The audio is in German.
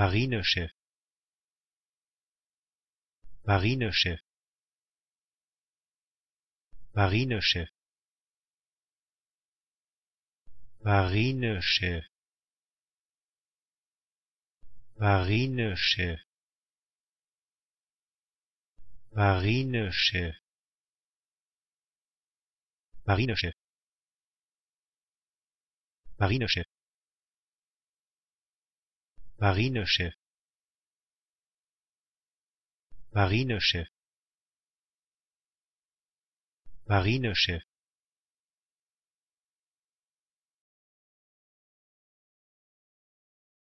marinechef marinechef marinechef marinechef marinechef marinechef marinechef marinechef marineschiff marineschiff marineschiff